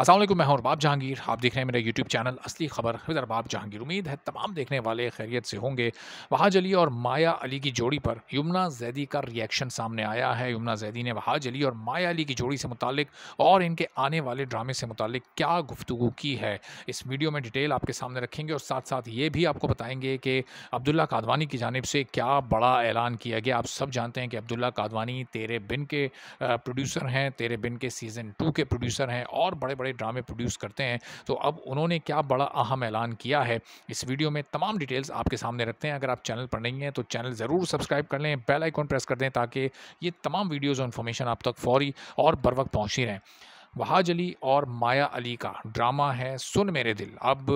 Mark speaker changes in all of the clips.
Speaker 1: असल मैं हूँ अरबाब जहांगीर आप देख रहे हैं मेरा यूट्यूब चैनल असली खबर हिद अरबाब जहांगीर उम्मीद है तमाम देखने वाले खैरियत से होंगे वहाज अली और माया अली की जोड़ी पर यमुना जैदी का रिएक्शन सामने आया है यमुना जैदी ने वहाज अली और माया अली की जोड़ी से मुतालिक और इनके आने वाले ड्रामे से मुतल क्या गुफ्तु की है इस वीडियो में डिटेल आपके सामने रखेंगे और साथ साथ ये भी आपको बताएंगे कि अब्दुल्ला कादवानी की जानब से क्या बड़ा ऐलान किया गया आप सब जानते हैं कि अब्दुल्ला कादवानी तेरे बिन के प्रोड्यूसर हैं तेरे बिन के सीज़न टू के प्रोड्यूसर हैं और बड़े बड़े बड़े ड्रामे प्रोड्यूस करते हैं तो अब उन्होंने क्या बड़ा अहम ऐलान किया है इस वीडियो में तमाम डिटेल्स आपके सामने रखते हैं अगर आप चैनल पर नहीं हैं तो चैनल ज़रूर सब्सक्राइब कर लें बेल आइकॉन प्रेस कर दें ताकि ये तमाम वीडियोज़ और इन्फॉर्मेशन आप तक फौरी और बर वक्त पहुँची रहें वहाज अली और माया अली का ड्रामा है सुन मेरे दिल अब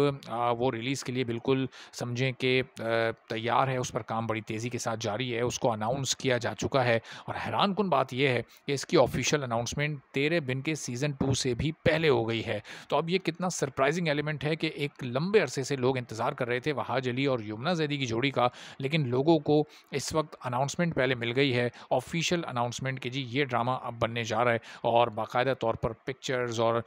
Speaker 1: वो रिलीज़ के लिए बिल्कुल समझें कि तैयार है उस पर काम बड़ी तेज़ी के साथ जारी है उसको अनाउंस किया जा चुका है और हैरान कन बात यह है कि इसकी ऑफिशियल अनाउंसमेंट तेरे बिन के सीज़न टू से भी पहले हो गई है तो अब ये कितना सरप्राइजिंग एलिमेंट है कि एक लंबे अरसे से लोग इंतज़ार कर रहे थे वहाज अली और यमुना जैदी की जोड़ी का लेकिन लोगों को इस वक्त अनाउंसमेंट पहले मिल गई है ऑफिशियल अनाउंसमेंट कि जी ये ड्रामा अब बनने जा रहा है और बाकायदा तौर पर पिक्चर्स और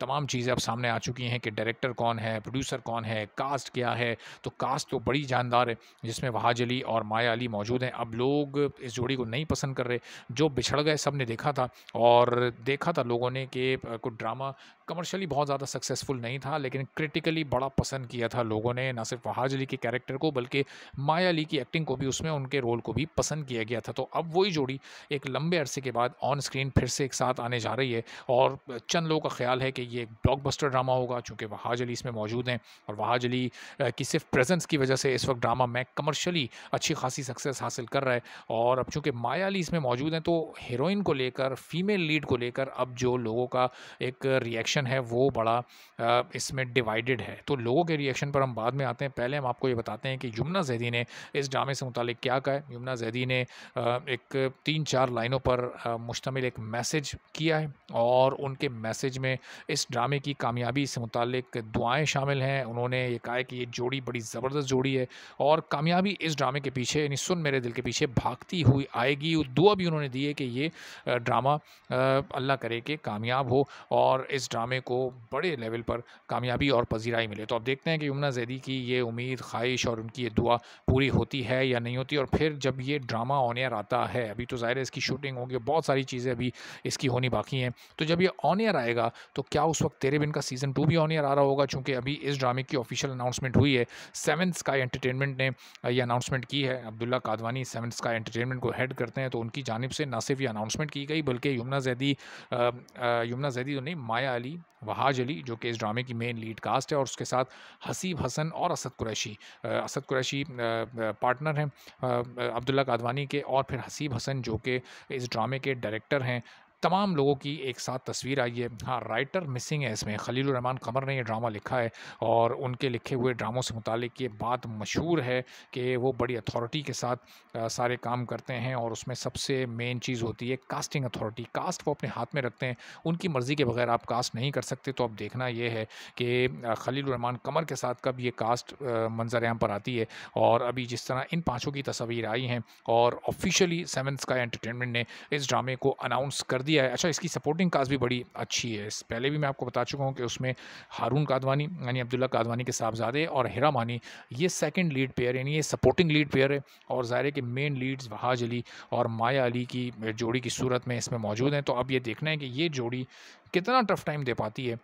Speaker 1: तमाम चीज़ें अब सामने आ चुकी हैं कि डायरेक्टर कौन है प्रोड्यूसर कौन है कास्ट क्या है तो कास्ट तो बड़ी जानदार है जिसमें वहाज अली और माया अली मौजूद हैं अब लोग इस जोड़ी को नहीं पसंद कर रहे जो बिछड़ गए सब ने देखा था और देखा था लोगों ने कि कुछ ड्रामा कमर्शियली बहुत ज़्यादा सक्सेसफुल नहीं था लेकिन क्रिटिकली बड़ा पसंद किया था लोगों ने ना सिर्फ वहाज अली के कैरेक्टर को बल्कि माया अली की एक्टिंग को भी उसमें उनके रोल को भी पसंद किया गया था तो अब वही जोड़ी एक लंबे अरसे के बाद ऑन स्क्रीन फिर से एक साथ आने जा रही है और चंद लोगों का ख्याल है कि ये एक ब्लॉक ड्रामा होगा चूँकि वहाज अली इसमें मौजूद हैं और वहाज अली की सिर्फ प्रेजेंस की वजह से इस वक्त ड्रामा में कमर्शली अच्छी खासी सक्सेस हासिल कर रहा है और अब चूँकि माया अली इसमें मौजूद हैं तो हीरोइन को लेकर फीमेल लीड को लेकर अब जो लोगों का एक रिएक्शन रिएक्शन है वो बड़ा इसमें डिवाइडेड है तो लोगों के रिएक्शन पर हम बाद में आते हैं पहले हम आपको ये बताते हैं कि यमुना जैदी ने इस ड्रामे से मुतल क्या कहा है यमुना जैदी ने एक तीन चार लाइनों पर मुश्तमिल एक मैसेज किया है और उनके मैसेज में इस ड्रामे की कामयाबी से मुतल दुआएँ शामिल हैं उन्होंने ये कहा है कि ये जोड़ी बड़ी ज़बरदस्त जोड़ी है और कामयाबी इस ड्रामे के पीछे यानी सुन मेरे दिल के पीछे भागती हुई आएगी दुआ भी उन्होंने दी है कि ये ड्रामा अल्लाह करे कि कामयाब हो और इस ड्रामे ड्रामे को बड़े लेवल पर कामयाबी और पजीराई मिले तो अब देखते हैं कि यमुना जैदी की ये उम्मीद ख्वाहिश और उनकी ये दुआ पूरी होती है या नहीं होती और फिर जब ये ड्रामा ऑन एयर आता है अभी तो ज़ाहिर है इसकी शूटिंग होगी बहुत सारी चीज़ें अभी इसकी होनी बाकी हैं तो जब ये ऑन एयर आएगा तो क्या उस वक्त तेरे बिन का सीज़न टू भी ऑन ईयर आ रहा होगा चूँकि अभी इस ड्रामे की ऑफिशियल अनाउंसमेंट हुई है सेवन स्काई एंटरटेनमेंट ने यह अनाउंसमेंट की है Abdullah Kadwani Seven Sky Entertainment को हेड करते हैं तो उनकी जानब से ना सिर्फ ये अनाउंसमेंट की गई बल्कि यमुना जैदी यमुना जैदी तो नहीं माया अली वहाज अली जो कि इस ड्रामे की मेन लीड कास्ट है और उसके साथ हसीब हसन और असद कुरैशी असद कुरैशी पार्टनर हैं अब्दुल्ला कादवानी के और फिर हसीब हसन जो कि इस ड्रामे के डायरेक्टर हैं तमाम लोगों की एक साथ तस्वीर आई है हाँ राइटर मिसिंग है इसमें खलील रहमान कमर ने ये ड्रामा लिखा है और उनके लिखे हुए ड्रामों से मुतक ये बात मशहूर है कि वो बड़ी अथॉरिटी के साथ सारे काम करते हैं और उसमें सबसे मेन चीज़ होती है कास्टिंग अथॉरिटी कास्ट वो अपने हाथ में रखते हैं उनकी मर्ज़ी के बगैर आप कास्ट नहीं कर सकते तो अब देखना यह है कि खलील रहमान कमर के साथ कब ये कास्ट मंजर आम पर आती है और अभी जिस तरह इन पाँचों की तस्वीर आई हैं और ऑफिशियली सेवन स्काई एंटरटेनमेंट ने इस ड्रामे को अनाउंस कर दिया दिया है अच्छा इसकी सपोर्टिंग कास्ट भी बड़ी अच्छी है पहले भी मैं आपको बता चुका हूँ कि उसमें हारून कादवानी यानी अब्दुल्ला कादवानी के साहबजादे और हिरा मानी ये सेकेंड लीड पेयर यानी ये सपोर्टिंग लीड पेयर है और ज़ाहिर के मेन लीड्स वहाज अली और माया अली की जोड़ी की सूरत में इसमें मौजूद हैं तो अब ये देखना है कि ये जोड़ी कितना टफ टाइम दे पाती है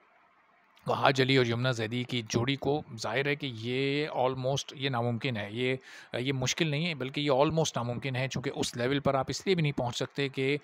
Speaker 1: वहाज अली और यमुना जैदी की जोड़ी को जाहिर है कि ये ऑलमोस्ट ये नामुमकिन है ये ये मुश्किल नहीं है बल्कि ये ऑलमोस्ट नामुमकिन है चूँकि उस लेवल पर आप इसलिए भी नहीं पहुँच सकते कि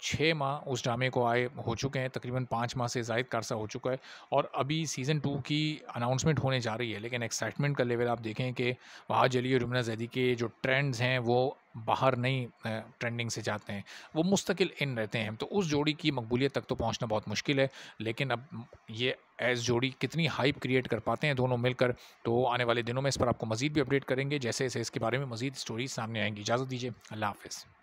Speaker 1: छः माह उस ड्रामे को आए हो चुके हैं तकरीबन पाँच माह से जायद कारसा हो चुका है और अभी सीज़न टू की अनाउंसमेंट होने जा रही है लेकिन एक्साइटमेंट का लेवल आप देखें कि वहाज अली और यमुना जैदी के जो ट्रेंड्स हैं वो बाहर नहीं ट्रेंडिंग से जाते हैं वो मुस्तकिल इन रहते हैं तो उस जोड़ी की मकबूलियत तक तो पहुंचना बहुत मुश्किल है लेकिन अब ये एज जोड़ी कितनी हाइप क्रिएट कर पाते हैं दोनों मिलकर तो आने वाले दिनों में इस पर आपको मज़ीद भी अपडेट करेंगे जैसे जैसे इसके बारे में मज़ीद स्टोरीज सामने आएंगी इजाज़त दीजिए अल्लाह हाफिज़